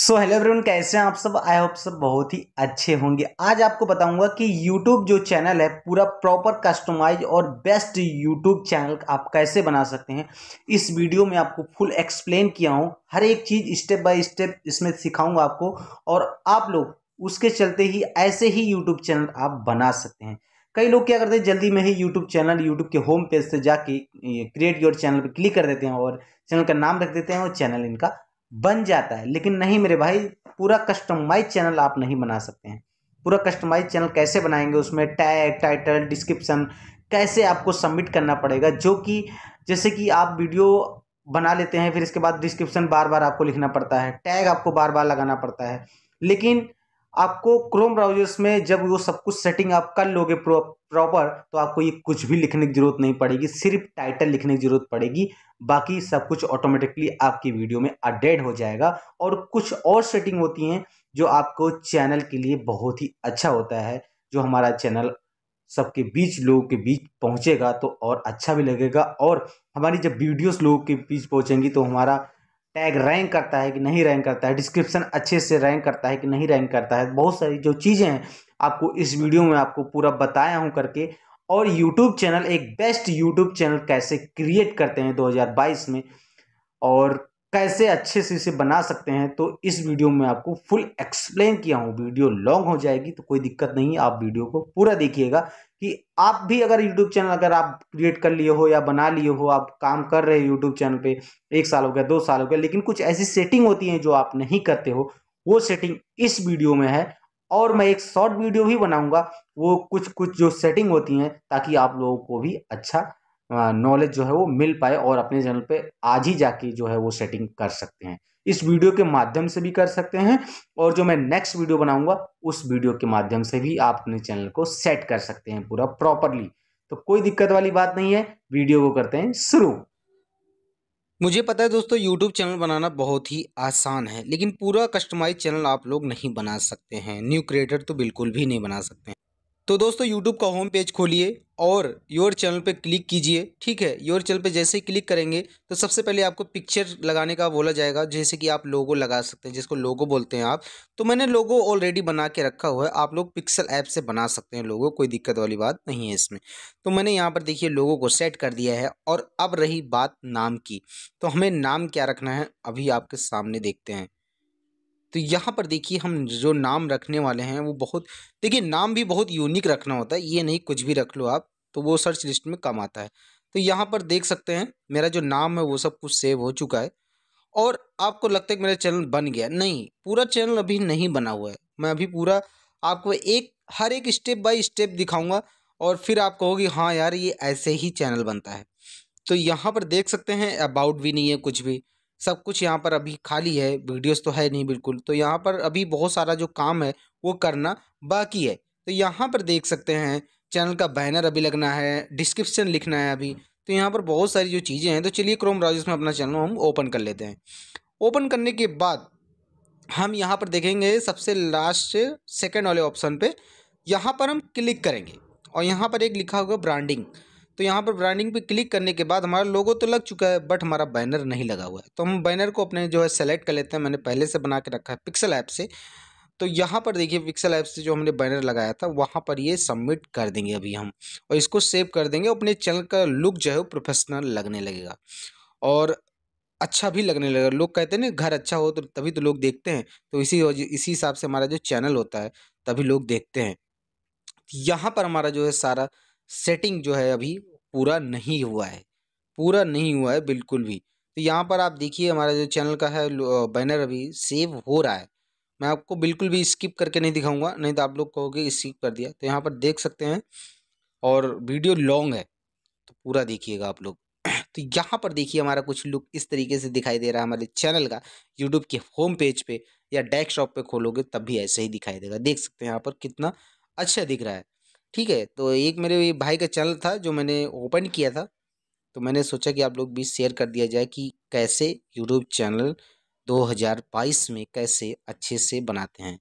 so hello everyone कैसे हैं आप सब आई होप सब बहुत ही अच्छे होंगे आज आपको बताऊंगा कि यूट्यूब जो चैनल है पूरा प्रॉपर कस्टमाइज और बेस्ट यूट्यूब चैनल आप कैसे बना सकते हैं इस वीडियो में आपको फुल एक्सप्लेन किया हूं हर एक चीज़ स्टेप बाय स्टेप इसमें सिखाऊंगा आपको और आप लोग उसके चलते ही ऐसे ही यूट्यूब चैनल आप बना सकते हैं कई लोग क्या करते हैं जल्दी में ही यूट्यूब चैनल यूट्यूब के होम पेज से जाके क्रिएट योर चैनल पर क्लिक कर देते हैं और चैनल का नाम रख देते हैं और चैनल इनका बन जाता है लेकिन नहीं मेरे भाई पूरा कस्टमाइज चैनल आप नहीं बना सकते हैं पूरा कस्टमाइज चैनल कैसे बनाएंगे उसमें टैग टाइटल डिस्क्रिप्शन कैसे आपको सबमिट करना पड़ेगा जो कि जैसे कि आप वीडियो बना लेते हैं फिर इसके बाद डिस्क्रिप्शन बार बार आपको लिखना पड़ता है टैग आपको बार बार लगाना पड़ता है लेकिन आपको क्रोम ब्राउजर्स में जब वो सब कुछ सेटिंग आप कर लोगे प्रॉपर तो आपको ये कुछ भी लिखने की ज़रूरत नहीं पड़ेगी सिर्फ टाइटल लिखने की ज़रूरत पड़ेगी बाकी सब कुछ ऑटोमेटिकली आपकी वीडियो में अपडेट हो जाएगा और कुछ और सेटिंग होती हैं जो आपको चैनल के लिए बहुत ही अच्छा होता है जो हमारा चैनल सबके बीच लोगों के बीच पहुँचेगा तो और अच्छा भी लगेगा और हमारी जब वीडियोज लोगों के बीच पहुँचेंगी तो हमारा टैग रैंक करता है कि नहीं रैंक करता है डिस्क्रिप्शन अच्छे से रैंक करता है कि नहीं रैंक करता है बहुत सारी जो चीज़ें हैं आपको इस वीडियो में आपको पूरा बताया हूँ करके और यूट्यूब चैनल एक बेस्ट यूट्यूब चैनल कैसे क्रिएट करते हैं 2022 में और कैसे अच्छे से इसे बना सकते हैं तो इस वीडियो में आपको फुल एक्सप्लेन किया हूँ वीडियो लॉन्ग हो जाएगी तो कोई दिक्कत नहीं आप वीडियो को पूरा देखिएगा कि आप भी अगर यूट्यूब चैनल अगर आप क्रिएट कर लिए हो या बना लिए हो आप काम कर रहे हैं यूट्यूब चैनल पे एक साल हो गया दो साल हो गया लेकिन कुछ ऐसी सेटिंग होती है जो आप नहीं करते हो वो सेटिंग इस वीडियो में है और मैं एक शॉर्ट वीडियो भी बनाऊंगा वो कुछ कुछ जो सेटिंग होती हैं ताकि आप लोगों को भी अच्छा नॉलेज जो है वो मिल पाए और अपने चैनल पे आज ही जाके जो है वो सेटिंग कर सकते हैं इस वीडियो के माध्यम से भी कर सकते हैं और जो मैं नेक्स्ट वीडियो बनाऊंगा उस वीडियो के माध्यम से भी आप अपने चैनल को सेट कर सकते हैं पूरा प्रॉपरली तो कोई दिक्कत वाली बात नहीं है वीडियो को करते हैं शुरू मुझे पता है दोस्तों यूट्यूब चैनल बनाना बहुत ही आसान है लेकिन पूरा कस्टमाइज चैनल आप लोग नहीं बना सकते हैं न्यू क्रिएटर तो बिल्कुल भी नहीं बना सकते हैं तो दोस्तों यूट्यूब का होम पेज खोलिए और योर चैनल पे क्लिक कीजिए ठीक है योर चैनल पे जैसे ही क्लिक करेंगे तो सबसे पहले आपको पिक्चर लगाने का बोला जाएगा जैसे कि आप लोगो लगा सकते हैं जिसको लोगो बोलते हैं आप तो मैंने लोगो ऑलरेडी बना के रखा हुआ है आप लोग पिक्सल ऐप से बना सकते हैं लोगो कोई दिक्कत वाली बात नहीं है इसमें तो मैंने यहाँ पर देखिए लोगो को सेट कर दिया है और अब रही बात नाम की तो हमें नाम क्या रखना है अभी आपके सामने देखते हैं तो यहाँ पर देखिए हम जो नाम रखने वाले हैं वो बहुत देखिए नाम भी बहुत यूनिक रखना होता है ये नहीं कुछ भी रख लो आप तो वो सर्च लिस्ट में कम आता है तो यहाँ पर देख सकते हैं मेरा जो नाम है वो सब कुछ सेव हो चुका है और आपको लगता है कि मेरा चैनल बन गया नहीं पूरा चैनल अभी नहीं बना हुआ है मैं अभी पूरा आपको एक हर एक स्टेप बाय स्टेप दिखाऊंगा और फिर आप कहोगे हाँ यार ये ऐसे ही चैनल बनता है तो यहाँ पर देख सकते हैं अबाउट भी नहीं है कुछ भी सब कुछ यहाँ पर अभी खाली है वीडियोस तो है नहीं बिल्कुल तो यहाँ पर अभी बहुत सारा जो काम है वो करना बाकी है तो यहाँ पर देख सकते हैं चैनल का बैनर अभी लगना है डिस्क्रिप्शन लिखना है अभी तो यहाँ पर बहुत सारी जो चीज़ें हैं तो चलिए क्रोम ब्राउजर्स में अपना चैनल हम ओपन कर लेते हैं ओपन करने के बाद हम यहाँ पर देखेंगे सबसे लास्ट सेकेंड वाले ऑप्शन पर यहाँ पर हम क्लिक करेंगे और यहाँ पर एक लिखा होगा ब्रांडिंग तो यहाँ पर ब्रांडिंग पे क्लिक करने के बाद हमारा लोगो तो लग चुका है बट हमारा बैनर नहीं लगा हुआ है तो हम बैनर को अपने जो है सेलेक्ट कर लेते हैं मैंने पहले से बना के रखा है पिक्सल ऐप से तो यहाँ पर देखिए पिक्सल ऐप से जो हमने बैनर लगाया था वहाँ पर ये सबमिट कर देंगे अभी हम और इसको सेव कर देंगे अपने चैनल का लुक जो है वो प्रोफेशनल लगने लगेगा और अच्छा भी लगने लगेगा लोग कहते हैं ना घर अच्छा हो तो तभी तो लोग देखते हैं तो इसी इसी हिसाब से हमारा जो चैनल होता है तभी लोग देखते हैं यहाँ पर हमारा जो है सारा सेटिंग जो है अभी पूरा नहीं हुआ है पूरा नहीं हुआ है बिल्कुल भी तो यहाँ पर आप देखिए हमारा जो चैनल का है बैनर अभी सेव हो रहा है मैं आपको बिल्कुल भी स्किप करके नहीं दिखाऊंगा नहीं तो आप लोग कहोगे स्किप कर दिया तो यहाँ पर देख सकते हैं और वीडियो लॉन्ग है तो पूरा देखिएगा आप लोग तो यहाँ पर देखिए हमारा कुछ लुक इस तरीके से दिखाई दे रहा है हमारे चैनल का यूट्यूब के होम पेज पे या डेस्कटॉप पे खोलोगे तब भी ऐसे ही दिखाई देगा देख सकते हैं यहाँ पर कितना अच्छा दिख रहा है ठीक है तो एक मेरे भाई का चैनल था जो मैंने ओपन किया था तो मैंने सोचा कि आप लोग भी शेयर कर दिया जाए कि कैसे यूट्यूब चैनल 2022 में कैसे अच्छे से बनाते हैं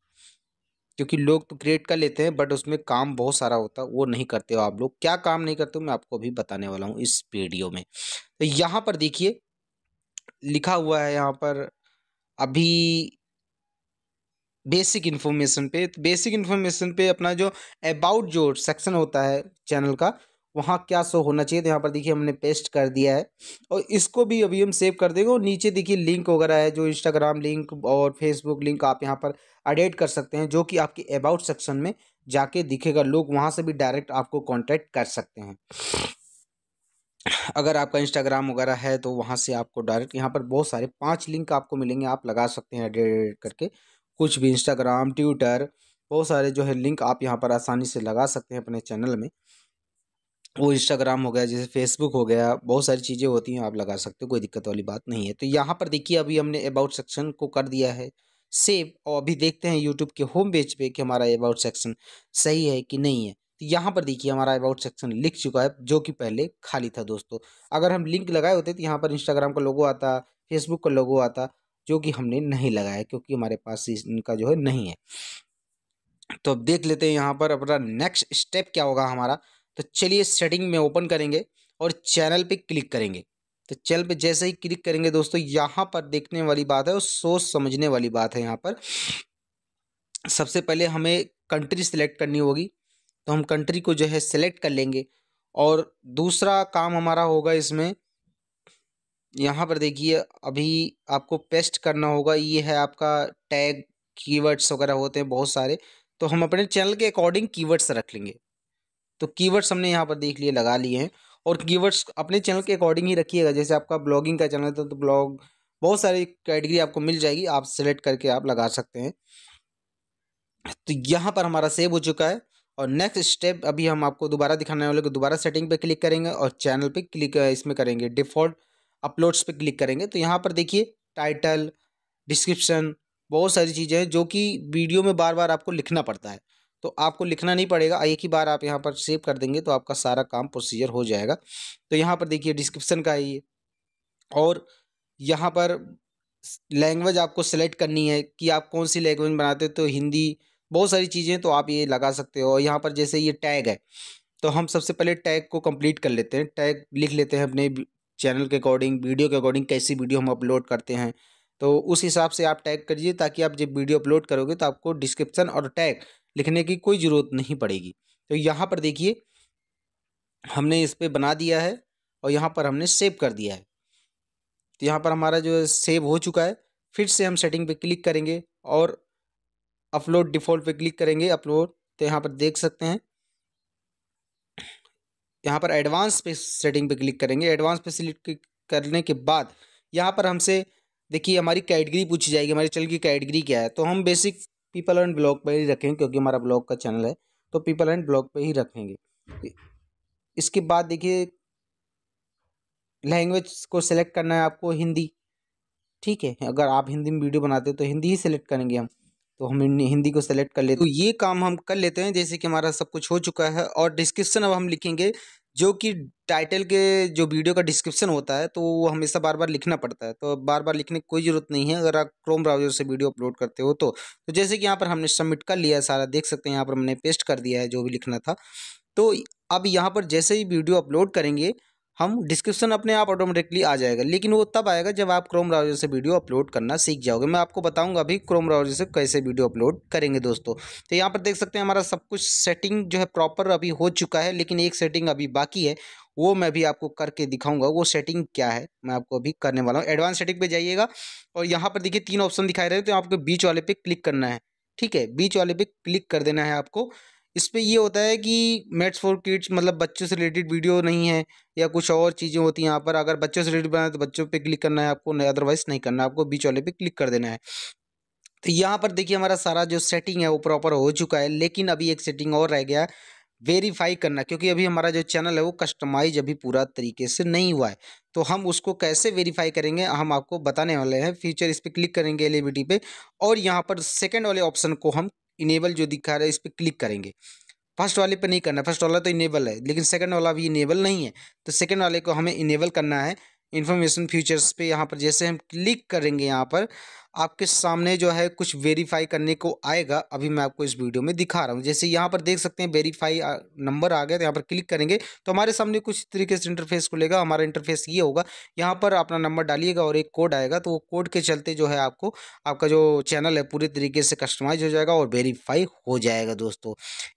क्योंकि लोग तो क्रिएट कर लेते हैं बट उसमें काम बहुत सारा होता है वो नहीं करते हो आप लोग क्या काम नहीं करते हो मैं आपको अभी बताने वाला हूँ इस वीडियो में तो यहाँ पर देखिए लिखा हुआ है यहाँ पर अभी बेसिक इन्फॉर्मेशन पे तो बेसिक इन्फॉर्मेशन पे अपना जो अबाउट जो सेक्शन होता है चैनल का वहाँ क्या शो होना चाहिए तो यहाँ पर देखिए हमने पेस्ट कर दिया है और इसको भी अभी हम सेव कर देंगे और नीचे देखिए लिंक वगैरह है जो इंस्टाग्राम लिंक और फेसबुक लिंक आप यहाँ पर अडेट कर सकते हैं जो कि आपके अबाउट सेक्शन में जाके दिखेगा लोग वहाँ से भी डायरेक्ट आपको कॉन्टैक्ट कर सकते हैं अगर आपका इंस्टाग्राम वगैरह है तो वहाँ से आपको डायरेक्ट यहाँ पर बहुत सारे पाँच लिंक आपको मिलेंगे आप लगा सकते हैं एडिट करके कुछ भी इंस्टाग्राम ट्विटर बहुत सारे जो है लिंक आप यहाँ पर आसानी से लगा सकते हैं अपने चैनल में वो इंस्टाग्राम हो गया जैसे फेसबुक हो गया बहुत सारी चीज़ें होती हैं आप लगा सकते हो कोई दिक्कत वाली बात नहीं है तो यहाँ पर देखिए अभी हमने अबाउट सेक्शन को कर दिया है सेव और अभी देखते हैं यूट्यूब के होम पेज पे कि हमारा अबाउट सेक्शन सही है कि नहीं है तो यहाँ पर देखिए हमारा अबाउट सेक्शन लिख चुका है जो कि पहले खाली था दोस्तों अगर हम लिंक लगाए होते तो यहाँ पर इंस्टाग्राम का लोगो आता फेसबुक का लोगो आता जो कि हमने नहीं लगाया क्योंकि हमारे पास इनका जो है नहीं है तो अब देख लेते हैं यहाँ पर अपना नेक्स्ट स्टेप क्या होगा हमारा तो चलिए सेटिंग में ओपन करेंगे और चैनल पे क्लिक करेंगे तो चैनल पे जैसे ही क्लिक करेंगे दोस्तों यहाँ पर देखने वाली बात है और सोच समझने वाली बात है यहाँ पर सबसे पहले हमें कंट्री सेलेक्ट करनी होगी तो हम कंट्री को जो है सेलेक्ट कर लेंगे और दूसरा काम हमारा होगा इसमें यहाँ पर देखिए अभी आपको पेस्ट करना होगा ये है आपका टैग कीवर्ड्स वगैरह होते हैं बहुत सारे तो हम अपने चैनल के अकॉर्डिंग कीवर्ड्स रख लेंगे तो कीवर्ड्स हमने यहाँ पर देख लिए लगा लिए हैं और कीवर्ड्स अपने चैनल के अकॉर्डिंग ही रखिएगा जैसे आपका ब्लॉगिंग का चैनल था तो, तो ब्लॉग बहुत सारी कैटेगरी आपको मिल जाएगी आप सेलेक्ट करके आप लगा सकते हैं तो यहाँ पर हमारा सेव हो चुका है और नेक्स्ट स्टेप अभी हम आपको दोबारा दिखाने वाले को दोबारा सेटिंग पे क्लिक करेंगे और चैनल पे क्लिक इसमें करेंगे डिफ़ॉल्ट अपलोड्स पे क्लिक करेंगे तो यहाँ पर देखिए टाइटल डिस्क्रिप्शन बहुत सारी चीज़ें हैं जो कि वीडियो में बार बार आपको लिखना पड़ता है तो आपको लिखना नहीं पड़ेगा एक ही बार आप यहाँ पर सेव कर देंगे तो आपका सारा काम प्रोसीजर हो जाएगा तो यहाँ पर देखिए डिस्क्रिप्शन का आइए ये और यहाँ पर लैंग्वेज आपको सेलेक्ट करनी है कि आप कौन सी लैंग्वेज बनाते हो तो हिंदी बहुत सारी चीज़ें तो आप ये लगा सकते हो और यहाँ पर जैसे ये टैग है तो हम सबसे पहले टैग को कंप्लीट कर लेते हैं टैग लिख लेते हैं अपने चैनल के अकॉर्डिंग वीडियो के अकॉर्डिंग कैसी वीडियो हम अपलोड करते हैं तो उस हिसाब से आप टैग करिए ताकि आप जब वीडियो अपलोड करोगे तो आपको डिस्क्रिप्शन और टैग लिखने की कोई ज़रूरत नहीं पड़ेगी तो यहाँ पर देखिए हमने इस पर बना दिया है और यहाँ पर हमने सेव कर दिया है तो यहाँ पर हमारा जो है सेव हो चुका है फिर से हम सेटिंग पे क्लिक करेंगे और अपलोड डिफ़ॉल्ट पे क्लिक करेंगे अपलोड तो यहाँ पर देख सकते हैं यहाँ पर एडवांस पे सेटिंग पे क्लिक करेंगे एडवांस पे सिलेक्ट करने के बाद यहाँ पर हमसे देखिए हमारी कैटेगरी पूछी जाएगी हमारे चैनल की कैटेगरी क्या है तो हम बेसिक पीपल एंड ब्लॉग पर ही रखेंगे क्योंकि हमारा ब्लॉग का चैनल है तो पीपल एंड ब्लॉग पर ही रखेंगे इसके बाद देखिए लैंग्वेज को सिलेक्ट करना है आपको हिंदी ठीक है अगर आप हिंदी में वीडियो बनाते हैं तो हिंदी ही सिलेक्ट करेंगे हम तो हम हिंदी को सेलेक्ट कर लेते तो ये काम हम कर लेते हैं जैसे कि हमारा सब कुछ हो चुका है और डिस्क्रिप्शन अब हम लिखेंगे जो कि टाइटल के जो वीडियो का डिस्क्रिप्शन होता है तो वो हमेशा बार बार लिखना पड़ता है तो बार बार लिखने की कोई ज़रूरत नहीं है अगर आप क्रोम ब्राउजर से वीडियो अपलोड करते हो तो तो जैसे कि यहाँ पर हमने सबमिट कर लिया है सारा देख सकते हैं यहाँ पर हमने पेस्ट कर दिया है जो भी लिखना था तो अब यहाँ पर जैसे ही वीडियो अपलोड करेंगे हम डिस्क्रिप्शन अपने आप ऑटोमेटिकली आ जाएगा लेकिन वो तब आएगा जब आप क्रोम ब्राउजर से वीडियो अपलोड करना सीख जाओगे मैं आपको बताऊंगा अभी क्रोम ब्राउजर से कैसे वीडियो अपलोड करेंगे दोस्तों तो यहाँ पर देख सकते हैं हमारा सब कुछ सेटिंग जो है प्रॉपर अभी हो चुका है लेकिन एक सेटिंग अभी बाकी है वो मैं भी आपको करके दिखाऊंगा वो सेटिंग क्या है मैं आपको अभी करने वाला हूँ एडवांस सेटिंग पे जाइएगा और यहाँ पर देखिए तीन ऑप्शन दिखाई रहे हैं तो आपको बीच वाले पे क्लिक करना है ठीक है बीच वाले पे क्लिक कर देना है आपको इस पर ये होता है कि मेट्स फॉर किड्स मतलब बच्चों से रिलेटेड वीडियो नहीं है या कुछ और चीज़ें होती हैं यहाँ पर अगर बच्चों से रिलेटेड बनाए तो बच्चों पे क्लिक करना है आपको अदरवाइज नहीं करना है आपको बीच वाले पे क्लिक कर देना है तो यहाँ पर देखिए हमारा सारा जो सेटिंग है वो प्रॉपर हो चुका है लेकिन अभी एक सेटिंग और रह गया वेरीफाई करना क्योंकि अभी हमारा जो चैनल है वो कस्टमाइज अभी पूरा तरीके से नहीं हुआ है तो हम उसको कैसे वेरीफाई करेंगे हम आपको बताने वाले हैं फ्यूचर इस पर क्लिक करेंगे एल पे और यहाँ पर सेकेंड वाले ऑप्शन को हम इनेबल जो दिखा रहा है इस पर क्लिक करेंगे फर्स्ट वाले पर नहीं करना फर्स्ट वाला तो इनेबल है लेकिन सेकंड वाला भी इनेबल नहीं है तो सेकंड वाले को हमें इनेबल करना है इन्फॉर्मेशन फ्यूचर्स पे यहाँ पर जैसे हम क्लिक करेंगे यहाँ पर आपके सामने जो है कुछ वेरीफाई करने को आएगा अभी मैं आपको इस वीडियो में दिखा रहा हूँ जैसे यहाँ पर देख सकते हैं वेरीफाई नंबर आ गया तो यहाँ पर क्लिक करेंगे तो हमारे सामने कुछ तरीके से इंटरफेस खुलेगा हमारा इंटरफेस ये होगा यहाँ पर अपना नंबर डालिएगा और एक कोड आएगा तो वो कोड के चलते जो है आपको आपका जो चैनल है पूरे तरीके से कस्टमाइज हो जाएगा और वेरीफाई हो जाएगा दोस्तों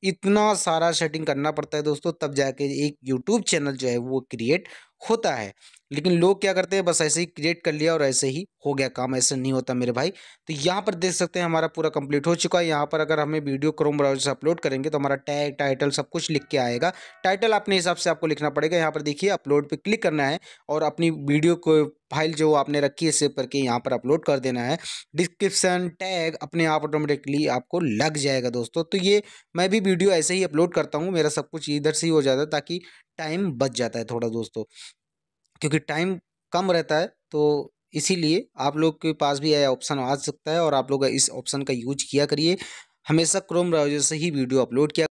इतना सारा सेटिंग करना पड़ता है दोस्तों तब जाके एक यूट्यूब चैनल जो है वो क्रिएट होता है लेकिन लोग क्या करते हैं बस ऐसे ही क्रिएट कर लिया और ऐसे ही हो गया काम ऐसे नहीं होता मेरे भाई तो यहाँ पर देख सकते हैं हमारा पूरा कंप्लीट हो चुका है यहाँ पर अगर हमें वीडियो क्रोम ब्राउज से अपलोड करेंगे तो हमारा टैग टाइटल सब कुछ लिख के आएगा टाइटल अपने हिसाब से आपको लिखना पड़ेगा यहाँ पर देखिए अपलोड पर क्लिक करना है और अपनी वीडियो को फाइल जो आपने रखी है सेव करके यहाँ पर अपलोड कर देना है डिस्क्रिप्शन टैग अपने आप ऑटोमेटिकली आपको लग जाएगा दोस्तों तो ये मैं भी वीडियो ऐसे ही अपलोड करता हूँ मेरा सब कुछ इधर से ही हो जाता है ताकि टाइम बच जाता है थोड़ा दोस्तों क्योंकि टाइम कम रहता है तो इसीलिए आप लोग के पास भी यह ऑप्शन आ सकता है और आप लोग इस ऑप्शन का यूज किया करिए हमेशा क्रोम ब्राउजर से ही वीडियो अपलोड किया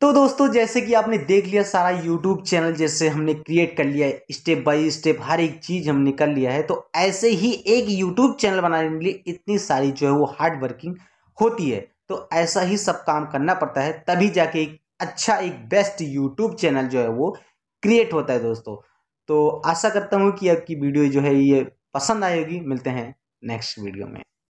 तो दोस्तों जैसे कि आपने देख लिया सारा यूट्यूब चैनल जैसे हमने क्रिएट कर लिया है स्टेप बाय स्टेप हर एक चीज़ हमने कर लिया है तो ऐसे ही एक यूट्यूब चैनल बनाने के लिए इतनी सारी जो है वो हार्ड वर्किंग होती है तो ऐसा ही सब काम करना पड़ता है तभी जाके एक अच्छा एक बेस्ट यूट्यूब चैनल जो है वो क्रिएट होता है दोस्तों तो आशा करता हूँ कि आपकी वीडियो जो है ये पसंद आएगी मिलते हैं नेक्स्ट वीडियो में